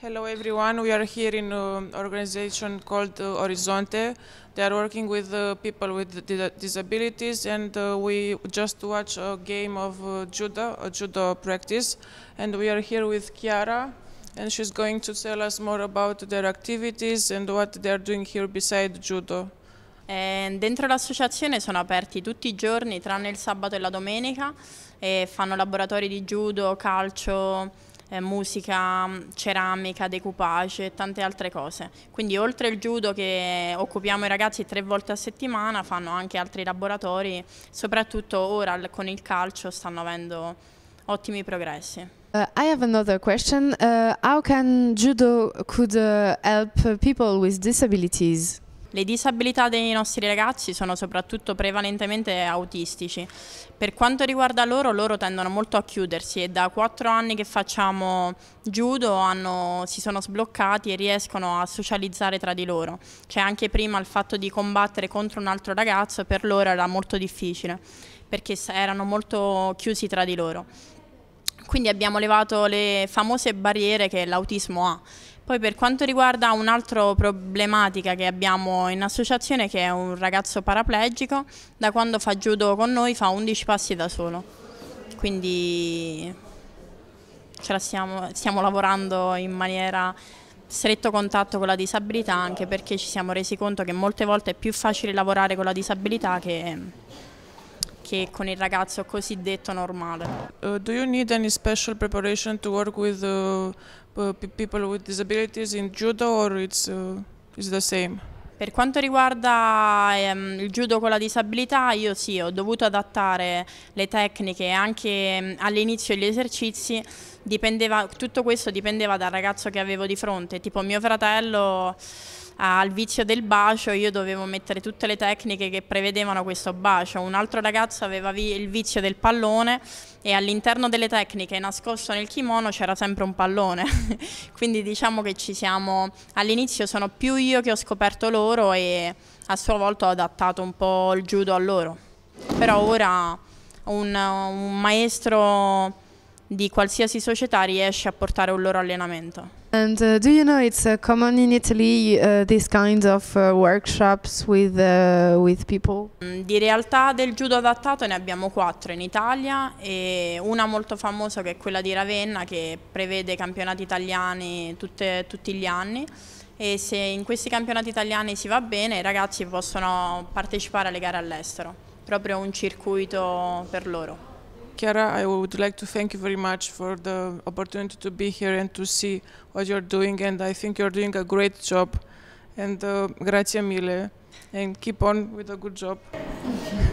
Hello everyone, we are here in an uh, organization called uh, Horizonte. They are working with uh, people with disabilities and we just watched a game of judo, a judo practice. And we are here with Chiara and she's going to tell us more about their activities and what they are doing here beside judo. Eh, dentro l'associazione sono aperti tutti i giorni tranne il sabato e la domenica e fanno laboratori di judo, calcio, eh, musica, mm, ceramica, decoupage e tante altre cose. Quindi oltre al judo che occupiamo i ragazzi tre volte a settimana fanno anche altri laboratori, soprattutto ora con il calcio stanno avendo ottimi progressi. Uh, I have another question. Uh, how can judo could uh, help people with disabilities? Le disabilità dei nostri ragazzi sono soprattutto prevalentemente autistici. Per quanto riguarda loro, loro tendono molto a chiudersi e da quattro anni che facciamo judo hanno, si sono sbloccati e riescono a socializzare tra di loro. Cioè anche prima il fatto di combattere contro un altro ragazzo per loro era molto difficile perché erano molto chiusi tra di loro. Quindi abbiamo levato le famose barriere che l'autismo ha poi per quanto riguarda un'altra problematica che abbiamo in associazione che è un ragazzo paraplegico, da quando fa judo con noi fa 11 passi da solo, quindi stiamo, stiamo lavorando in maniera stretto contatto con la disabilità anche perché ci siamo resi conto che molte volte è più facile lavorare con la disabilità che che con il ragazzo cosiddetto normale. Uh, do you need any special preparation to work with uh, people with disabilities in judo or it's, uh, it's the same? Per quanto riguarda ehm, il judo con la disabilità, io sì, ho dovuto adattare le tecniche anche ehm, all'inizio gli esercizi, dipendeva, tutto questo dipendeva dal ragazzo che avevo di fronte, tipo mio fratello al vizio del bacio io dovevo mettere tutte le tecniche che prevedevano questo bacio, un altro ragazzo aveva il vizio del pallone e all'interno delle tecniche nascosto nel kimono c'era sempre un pallone, quindi diciamo che ci siamo, all'inizio sono più io che ho scoperto loro e a sua volta ho adattato un po' il judo a loro, però ora un, un maestro di qualsiasi società riesce a portare un loro allenamento. And uh, do you know it's uh, common in Italy uh, these kinds of uh, workshops with, uh, with people? Mm, di realtà del judo adattato ne abbiamo quattro in Italia e una molto famosa che è quella di Ravenna che prevede campionati italiani tutte, tutti gli anni e se in questi campionati italiani si va bene i ragazzi possono partecipare alle gare all'estero, proprio un circuito per loro. Chiara, I would like to thank you very much for the opportunity to be here and to see what you're doing. And I think you're doing a great job. And uh, grazie mille. And keep on with a good job.